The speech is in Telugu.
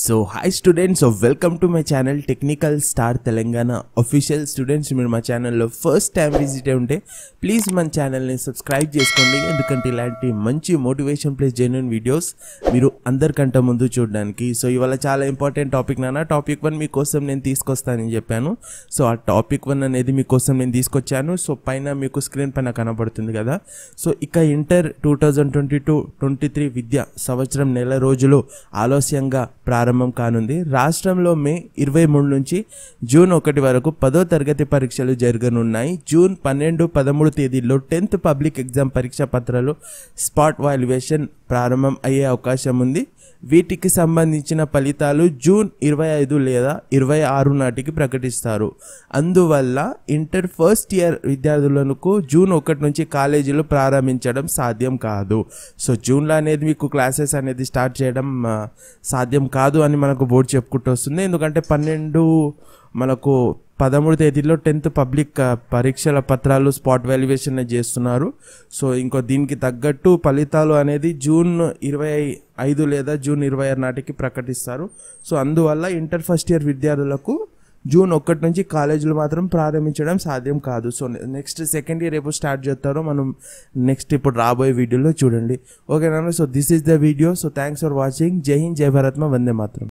so hi students welcome to my channel technical star Telangana official students మీరు మా ఛానల్లో ఫస్ట్ టైం విజిట్ అయి ఉంటే ప్లీజ్ మన ఛానల్ని సబ్స్క్రైబ్ చేసుకోండి ఎందుకంటే ఇలాంటి మంచి మోటివేషన్ ప్లస్ జెన్యున్ వీడియోస్ మీరు అందరికంటే ముందు చూడడానికి సో ఇవాళ చాలా ఇంపార్టెంట్ టాపిక్ నాన్న టాపిక్ వన్ మీకోసం నేను తీసుకొస్తానని చెప్పాను సో ఆ టాపిక్ వన్ అనేది మీకోసం నేను తీసుకొచ్చాను సో పైన మీకు స్క్రీన్ పైన కనబడుతుంది కదా సో ఇక inter two thousand twenty two twenty three విద్య సంవత్సరం నెల రోజులు ఆలస్యంగా ప్రారంభం కానుంది రాష్ట్రంలో మే ఇరవై మూడు నుంచి జూన్ ఒకటి వరకు పదో తరగతి పరీక్షలు జరగనున్నాయి జూన్ పన్నెండు పదమూడు తేదీల్లో టెన్త్ పబ్లిక్ ఎగ్జామ్ పరీక్ష పత్రాలు స్పాట్ వాల్యుయేషన్ ప్రారంభం అయ్యే అవకాశం ఉంది వీటికి సంబంధించిన ఫలితాలు జూన్ ఇరవై ఐదు లేదా ఇరవై ఆరు నాటికి ప్రకటిస్తారు అందువల్ల ఇంటర్ ఫస్ట్ ఇయర్ విద్యార్థులకు జూన్ ఒకటి నుంచి కాలేజీలు ప్రారంభించడం సాధ్యం కాదు సో జూన్లో అనేది మీకు క్లాసెస్ అనేది స్టార్ట్ చేయడం సాధ్యం కాదు అని మనకు బోర్డు చెప్పుకుంటూ వస్తుంది ఎందుకంటే పన్నెండు మనకు పదమూడు తేదీలో టెన్త్ పబ్లిక్ పరీక్షల పత్రాలు స్పాట్ వాల్యుయేషన్ చేస్తున్నారు సో ఇంకో దీనికి తగ్గట్టు ఫలితాలు అనేది జూన్ ఇరవై ఐదు లేదా జూన్ ఇరవై ఆరు నాటికి ప్రకటిస్తారు సో అందువల్ల ఇంటర్ ఫస్ట్ ఇయర్ విద్యార్థులకు జూన్ ఒకటి నుంచి కాలేజీలు మాత్రం ప్రారంభించడం సాధ్యం కాదు సో నెక్స్ట్ సెకండ్ ఇయర్ ఎప్పుడు స్టార్ట్ చేస్తారో మనం నెక్స్ట్ ఇప్పుడు రాబోయే వీడియోలో చూడండి ఓకే నన్ను so this is the video so thanks for watching జై హింద్ జై భారత్మ వందే మాత్రం